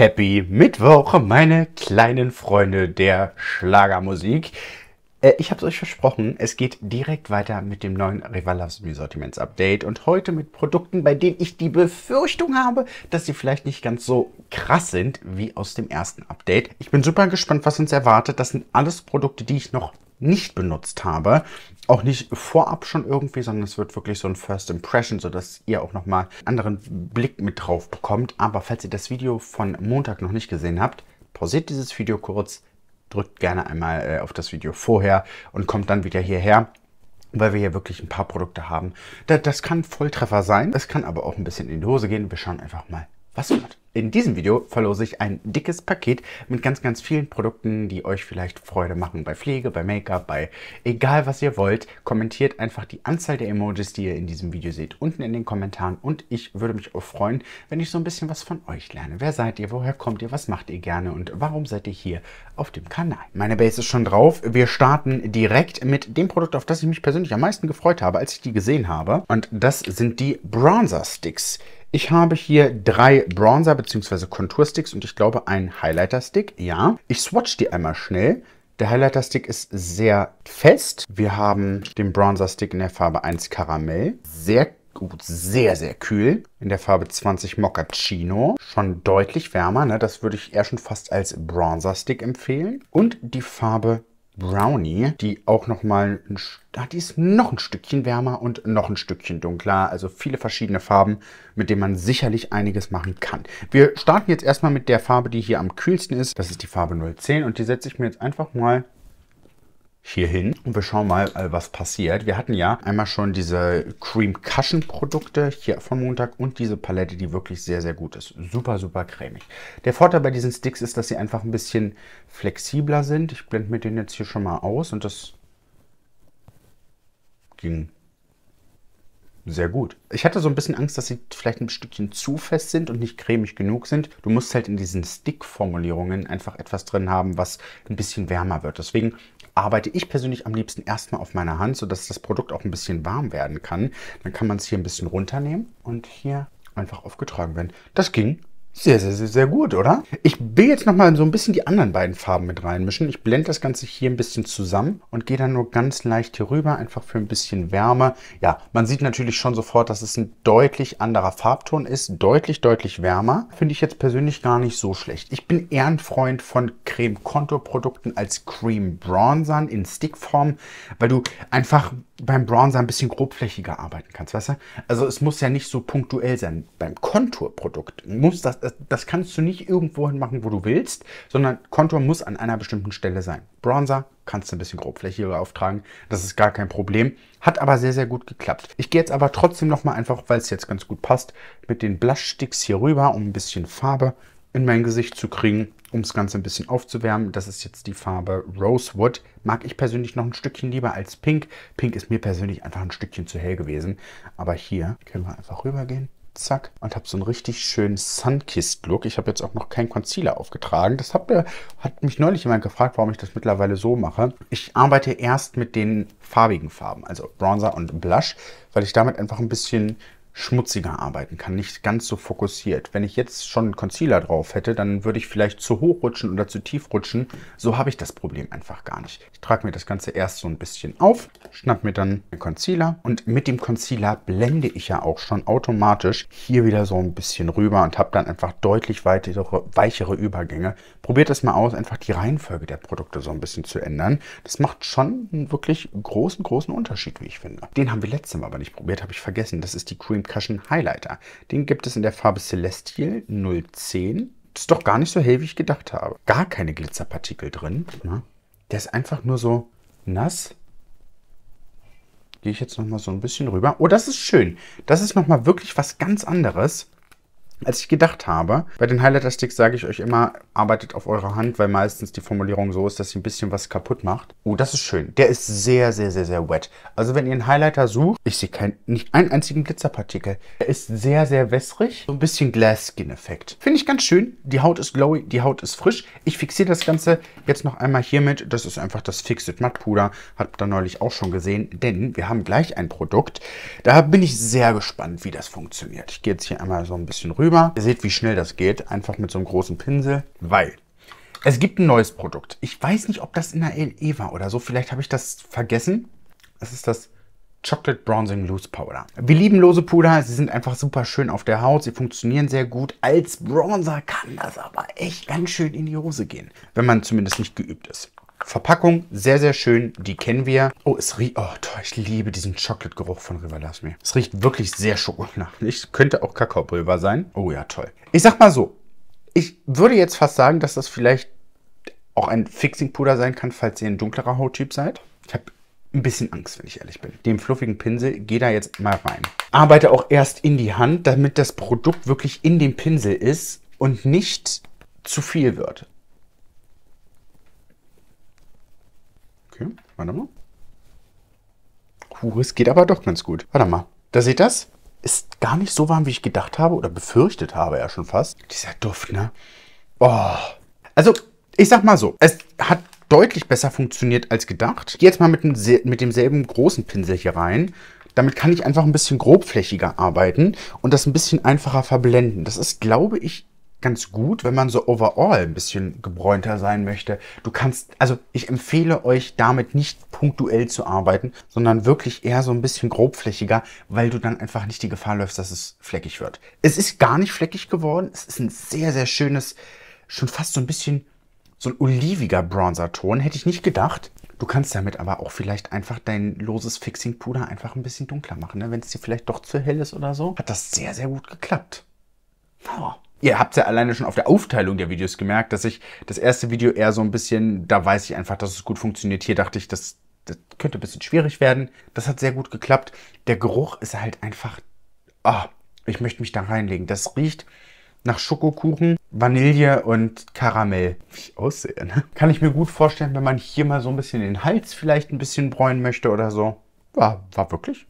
Happy Mittwoch, meine kleinen Freunde der Schlagermusik. Äh, ich habe es euch versprochen, es geht direkt weiter mit dem neuen Rivalas Sortiments Update und heute mit Produkten, bei denen ich die Befürchtung habe, dass sie vielleicht nicht ganz so krass sind wie aus dem ersten Update. Ich bin super gespannt, was uns erwartet. Das sind alles Produkte, die ich noch nicht benutzt habe. Auch nicht vorab schon irgendwie, sondern es wird wirklich so ein First Impression, sodass ihr auch nochmal einen anderen Blick mit drauf bekommt. Aber falls ihr das Video von Montag noch nicht gesehen habt, pausiert dieses Video kurz, drückt gerne einmal äh, auf das Video vorher und kommt dann wieder hierher weil wir hier wirklich ein paar Produkte haben. Das kann Volltreffer sein, das kann aber auch ein bisschen in die Hose gehen. Wir schauen einfach mal, was hört. In diesem Video verlose ich ein dickes Paket mit ganz, ganz vielen Produkten, die euch vielleicht Freude machen bei Pflege, bei Make-up, bei egal was ihr wollt. Kommentiert einfach die Anzahl der Emojis, die ihr in diesem Video seht, unten in den Kommentaren und ich würde mich auch freuen, wenn ich so ein bisschen was von euch lerne. Wer seid ihr? Woher kommt ihr? Was macht ihr gerne? Und warum seid ihr hier auf dem Kanal? Meine Base ist schon drauf. Wir starten direkt mit dem Produkt, auf das ich mich persönlich am meisten gefreut habe, als ich die gesehen habe. Und das sind die Bronzer Sticks. Ich habe hier drei Bronzer bzw. Kontursticks und ich glaube einen Highlighter-Stick. Ja, ich swatch die einmal schnell. Der Highlighter-Stick ist sehr fest. Wir haben den Bronzer-Stick in der Farbe 1 Karamell. Sehr gut, sehr, sehr kühl. In der Farbe 20 Moccacino. Schon deutlich wärmer, ne? Das würde ich eher schon fast als Bronzer-Stick empfehlen. Und die Farbe Brownie, die auch nochmal, ah, die ist noch ein Stückchen wärmer und noch ein Stückchen dunkler. Also viele verschiedene Farben, mit denen man sicherlich einiges machen kann. Wir starten jetzt erstmal mit der Farbe, die hier am kühlsten ist. Das ist die Farbe 010 und die setze ich mir jetzt einfach mal hier hin und wir schauen mal, äh, was passiert. Wir hatten ja einmal schon diese Cream Cushion Produkte hier von Montag und diese Palette, die wirklich sehr, sehr gut ist. Super, super cremig. Der Vorteil bei diesen Sticks ist, dass sie einfach ein bisschen flexibler sind. Ich blende mir den jetzt hier schon mal aus und das ging sehr gut. Ich hatte so ein bisschen Angst, dass sie vielleicht ein Stückchen zu fest sind und nicht cremig genug sind. Du musst halt in diesen Stick-Formulierungen einfach etwas drin haben, was ein bisschen wärmer wird. Deswegen arbeite ich persönlich am liebsten erstmal auf meiner Hand, sodass das Produkt auch ein bisschen warm werden kann. Dann kann man es hier ein bisschen runternehmen und hier einfach aufgetragen werden. Das ging. Sehr, sehr, sehr, sehr gut, oder? Ich will jetzt nochmal so ein bisschen die anderen beiden Farben mit reinmischen. Ich blende das Ganze hier ein bisschen zusammen und gehe dann nur ganz leicht hier rüber, einfach für ein bisschen Wärme. Ja, man sieht natürlich schon sofort, dass es ein deutlich anderer Farbton ist, deutlich, deutlich wärmer. Finde ich jetzt persönlich gar nicht so schlecht. Ich bin eher ein Freund von Creme-Kontur-Produkten als Cream-Bronzern in Stickform, weil du einfach beim Bronzer ein bisschen grobflächiger arbeiten kannst, weißt du? Also es muss ja nicht so punktuell sein. Beim Konturprodukt muss das das kannst du nicht irgendwo hin machen, wo du willst, sondern Kontur muss an einer bestimmten Stelle sein. Bronzer kannst du ein bisschen grobflächiger auftragen, das ist gar kein Problem. Hat aber sehr, sehr gut geklappt. Ich gehe jetzt aber trotzdem nochmal einfach, weil es jetzt ganz gut passt, mit den Blushsticks hier rüber, um ein bisschen Farbe in mein Gesicht zu kriegen, um das Ganze ein bisschen aufzuwärmen. Das ist jetzt die Farbe Rosewood. Mag ich persönlich noch ein Stückchen lieber als Pink. Pink ist mir persönlich einfach ein Stückchen zu hell gewesen. Aber hier können wir einfach rübergehen zack, und habe so einen richtig schönen sunkist look Ich habe jetzt auch noch keinen Concealer aufgetragen. Das hat, mir, hat mich neulich jemand gefragt, warum ich das mittlerweile so mache. Ich arbeite erst mit den farbigen Farben, also Bronzer und Blush, weil ich damit einfach ein bisschen schmutziger arbeiten kann, nicht ganz so fokussiert. Wenn ich jetzt schon einen Concealer drauf hätte, dann würde ich vielleicht zu hoch rutschen oder zu tief rutschen. So habe ich das Problem einfach gar nicht. Ich trage mir das Ganze erst so ein bisschen auf, schnapp mir dann den Concealer und mit dem Concealer blende ich ja auch schon automatisch hier wieder so ein bisschen rüber und habe dann einfach deutlich weitere, weichere Übergänge. Probiert das mal aus, einfach die Reihenfolge der Produkte so ein bisschen zu ändern. Das macht schon einen wirklich großen, großen Unterschied, wie ich finde. Den haben wir letztes Mal aber nicht probiert, habe ich vergessen. Das ist die Cream Percussion Highlighter. Den gibt es in der Farbe Celestial 010. Das ist doch gar nicht so hell, wie ich gedacht habe. Gar keine Glitzerpartikel drin. Ne? Der ist einfach nur so nass. Gehe ich jetzt nochmal so ein bisschen rüber. Oh, das ist schön. Das ist nochmal wirklich was ganz anderes als ich gedacht habe. Bei den Highlighter-Sticks sage ich euch immer, arbeitet auf eurer Hand, weil meistens die Formulierung so ist, dass sie ein bisschen was kaputt macht. Oh, das ist schön. Der ist sehr, sehr, sehr, sehr wet. Also wenn ihr einen Highlighter sucht, ich sehe nicht einen einzigen Glitzerpartikel. Er ist sehr, sehr wässrig. So ein bisschen Glass-Skin-Effekt. Finde ich ganz schön. Die Haut ist glowy, die Haut ist frisch. Ich fixiere das Ganze jetzt noch einmal hiermit. Das ist einfach das Fixit Matte Puder. Habt ihr neulich auch schon gesehen, denn wir haben gleich ein Produkt. Da bin ich sehr gespannt, wie das funktioniert. Ich gehe jetzt hier einmal so ein bisschen rüber drüber. Ihr seht, wie schnell das geht, einfach mit so einem großen Pinsel, weil es gibt ein neues Produkt. Ich weiß nicht, ob das in der LE war oder so, vielleicht habe ich das vergessen. Es ist das Chocolate Bronzing Loose Powder. Wir lieben lose Puder, sie sind einfach super schön auf der Haut, sie funktionieren sehr gut. Als Bronzer kann das aber echt ganz schön in die Hose gehen, wenn man zumindest nicht geübt ist. Verpackung sehr, sehr schön. Die kennen wir. Oh, es riecht... Oh, toll, ich liebe diesen Chocolate-Geruch von River Loves Me. Es riecht wirklich sehr schokoladlich. Könnte auch Kakaopulver sein. Oh ja, toll. Ich sag mal so. Ich würde jetzt fast sagen, dass das vielleicht auch ein Fixing-Puder sein kann, falls ihr ein dunklerer Hauttyp seid. Ich habe ein bisschen Angst, wenn ich ehrlich bin. Dem fluffigen Pinsel gehe da jetzt mal rein. Arbeite auch erst in die Hand, damit das Produkt wirklich in dem Pinsel ist und nicht zu viel wird. Okay, warte mal. Puh, es geht aber doch ganz gut. Warte mal. Da seht ihr das? Ist gar nicht so warm, wie ich gedacht habe oder befürchtet habe ja schon fast. Dieser Duft, ne? Boah. Also, ich sag mal so. Es hat deutlich besser funktioniert als gedacht. Ich gehe jetzt mal mit, dem, mit demselben großen Pinsel hier rein. Damit kann ich einfach ein bisschen grobflächiger arbeiten und das ein bisschen einfacher verblenden. Das ist, glaube ich, ganz gut, wenn man so overall ein bisschen gebräunter sein möchte. Du kannst, also ich empfehle euch damit nicht punktuell zu arbeiten, sondern wirklich eher so ein bisschen grobflächiger, weil du dann einfach nicht die Gefahr läufst, dass es fleckig wird. Es ist gar nicht fleckig geworden. Es ist ein sehr, sehr schönes, schon fast so ein bisschen so ein oliviger Bronzerton. Hätte ich nicht gedacht. Du kannst damit aber auch vielleicht einfach dein loses Fixing-Puder einfach ein bisschen dunkler machen. Ne? Wenn es dir vielleicht doch zu hell ist oder so, hat das sehr, sehr gut geklappt. Wow. Ihr habt ja alleine schon auf der Aufteilung der Videos gemerkt, dass ich das erste Video eher so ein bisschen, da weiß ich einfach, dass es gut funktioniert. Hier dachte ich, das, das könnte ein bisschen schwierig werden. Das hat sehr gut geklappt. Der Geruch ist halt einfach, ah, oh, ich möchte mich da reinlegen. Das riecht nach Schokokuchen, Vanille und Karamell. Wie ich aussehe, ne? Kann ich mir gut vorstellen, wenn man hier mal so ein bisschen den Hals vielleicht ein bisschen bräunen möchte oder so. War, war wirklich,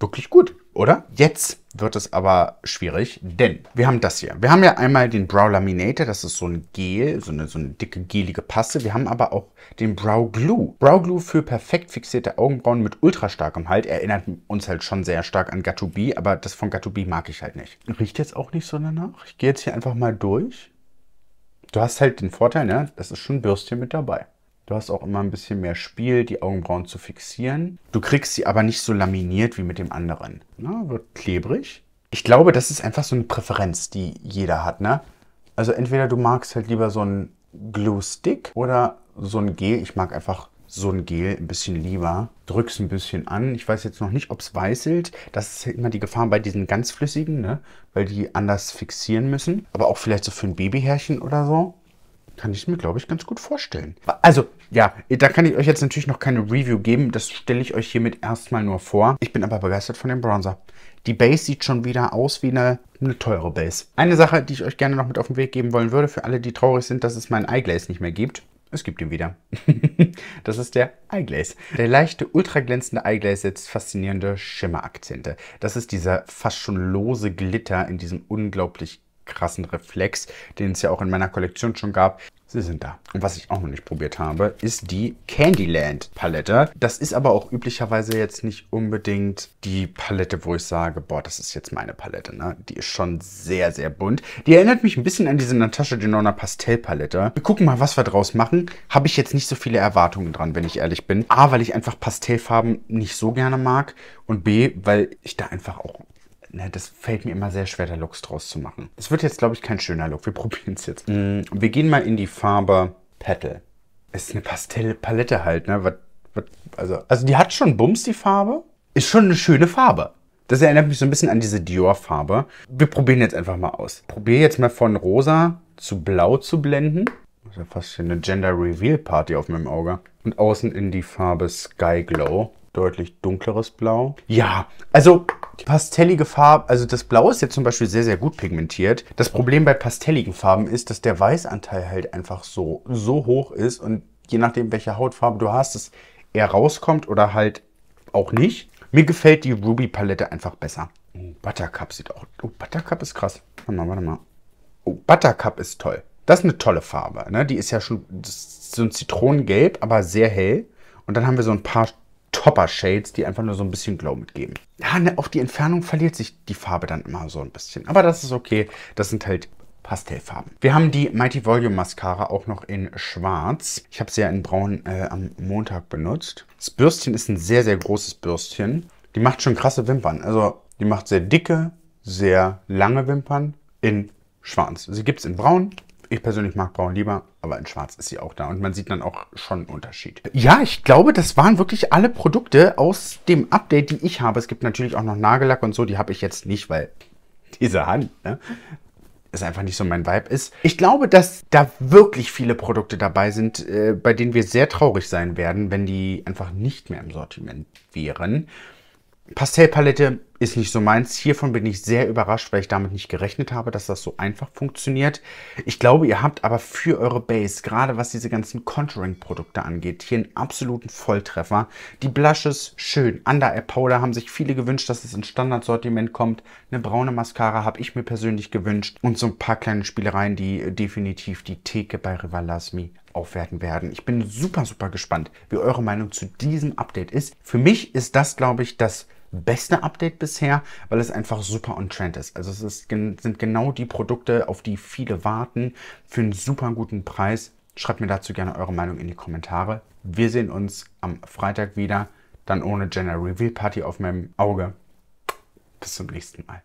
wirklich gut oder? Jetzt wird es aber schwierig, denn wir haben das hier. Wir haben ja einmal den Brow Laminator, das ist so ein Gel, so eine, so eine dicke, gelige Paste. Wir haben aber auch den Brow Glue. Brow Glue für perfekt fixierte Augenbrauen mit ultra starkem Halt. Erinnert uns halt schon sehr stark an Gatubi, aber das von Gatubi mag ich halt nicht. Riecht jetzt auch nicht so danach. Ich gehe jetzt hier einfach mal durch. Du hast halt den Vorteil, ne? Das ist schon ein Bürstchen mit dabei. Du hast auch immer ein bisschen mehr Spiel, die Augenbrauen zu fixieren. Du kriegst sie aber nicht so laminiert wie mit dem anderen. Na, ne? wird klebrig. Ich glaube, das ist einfach so eine Präferenz, die jeder hat. Ne? Also entweder du magst halt lieber so einen Glue-Stick oder so ein Gel. Ich mag einfach so ein Gel ein bisschen lieber. Drück's ein bisschen an. Ich weiß jetzt noch nicht, ob es weißelt. Das ist halt immer die Gefahr bei diesen ganz flüssigen, ne? weil die anders fixieren müssen. Aber auch vielleicht so für ein Babyhärchen oder so kann ich mir, glaube ich, ganz gut vorstellen. Also, ja, da kann ich euch jetzt natürlich noch keine Review geben. Das stelle ich euch hiermit erstmal nur vor. Ich bin aber begeistert von dem Bronzer. Die Base sieht schon wieder aus wie eine, eine teure Base. Eine Sache, die ich euch gerne noch mit auf den Weg geben wollen würde, für alle, die traurig sind, dass es meinen Eyeglaze nicht mehr gibt. Es gibt ihn wieder. das ist der Eyeglaze. Der leichte, ultraglänzende Eyeglaze setzt faszinierende Schimmerakzente. Das ist dieser fast schon lose Glitter in diesem unglaublich krassen Reflex, den es ja auch in meiner Kollektion schon gab. Sie sind da. Und was ich auch noch nicht probiert habe, ist die Candyland Palette. Das ist aber auch üblicherweise jetzt nicht unbedingt die Palette, wo ich sage, boah, das ist jetzt meine Palette. Ne? Die ist schon sehr, sehr bunt. Die erinnert mich ein bisschen an diese Natasha Denona Pastell Palette. Wir gucken mal, was wir draus machen. Habe ich jetzt nicht so viele Erwartungen dran, wenn ich ehrlich bin. A, weil ich einfach Pastellfarben nicht so gerne mag. Und B, weil ich da einfach auch ne, das fällt mir immer sehr schwer, da Looks draus zu machen. Es wird jetzt, glaube ich, kein schöner Look. Wir probieren es jetzt. Mm, wir gehen mal in die Farbe Petal. Ist eine Pastellpalette halt, ne? Was, was, also, also die hat schon Bums, die Farbe. Ist schon eine schöne Farbe. Das erinnert mich so ein bisschen an diese Dior-Farbe. Wir probieren jetzt einfach mal aus. Probier jetzt mal von rosa zu blau zu blenden. Das ist ja fast eine Gender Reveal Party auf meinem Auge. Und außen in die Farbe Sky Glow deutlich dunkleres Blau. Ja, also die pastellige Farbe, also das Blau ist jetzt zum Beispiel sehr, sehr gut pigmentiert. Das Problem bei pastelligen Farben ist, dass der Weißanteil halt einfach so, so hoch ist und je nachdem, welche Hautfarbe du hast, es eher rauskommt oder halt auch nicht. Mir gefällt die Ruby-Palette einfach besser. Oh, Buttercup sieht auch... Oh, Buttercup ist krass. Warte mal, warte mal. Oh, Buttercup ist toll. Das ist eine tolle Farbe. Ne? Die ist ja schon ist so ein Zitronengelb, aber sehr hell. Und dann haben wir so ein paar Copper Shades, die einfach nur so ein bisschen Glow mitgeben. Ja, ne, auf die Entfernung verliert sich die Farbe dann immer so ein bisschen. Aber das ist okay. Das sind halt Pastellfarben. Wir haben die Mighty Volume Mascara auch noch in schwarz. Ich habe sie ja in braun äh, am Montag benutzt. Das Bürstchen ist ein sehr, sehr großes Bürstchen. Die macht schon krasse Wimpern. Also die macht sehr dicke, sehr lange Wimpern in schwarz. Sie gibt es in braun, ich persönlich mag braun lieber, aber in schwarz ist sie auch da und man sieht dann auch schon einen Unterschied. Ja, ich glaube, das waren wirklich alle Produkte aus dem Update, die ich habe. Es gibt natürlich auch noch Nagellack und so, die habe ich jetzt nicht, weil diese Hand, ne? es einfach nicht so mein Vibe ist. Ich glaube, dass da wirklich viele Produkte dabei sind, äh, bei denen wir sehr traurig sein werden, wenn die einfach nicht mehr im Sortiment wären. Pastellpalette ist nicht so meins. Hiervon bin ich sehr überrascht, weil ich damit nicht gerechnet habe, dass das so einfach funktioniert. Ich glaube, ihr habt aber für eure Base, gerade was diese ganzen Contouring-Produkte angeht, hier einen absoluten Volltreffer. Die Blushes, schön. Under Eye Powder haben sich viele gewünscht, dass es ins Standardsortiment kommt. Eine braune Mascara habe ich mir persönlich gewünscht. Und so ein paar kleine Spielereien, die äh, definitiv die Theke bei Rivalasmi aufwerten werden. Ich bin super, super gespannt, wie eure Meinung zu diesem Update ist. Für mich ist das, glaube ich, das beste Update bisher, weil es einfach super on-trend ist. Also es ist, sind genau die Produkte, auf die viele warten, für einen super guten Preis. Schreibt mir dazu gerne eure Meinung in die Kommentare. Wir sehen uns am Freitag wieder, dann ohne General Reveal Party auf meinem Auge. Bis zum nächsten Mal.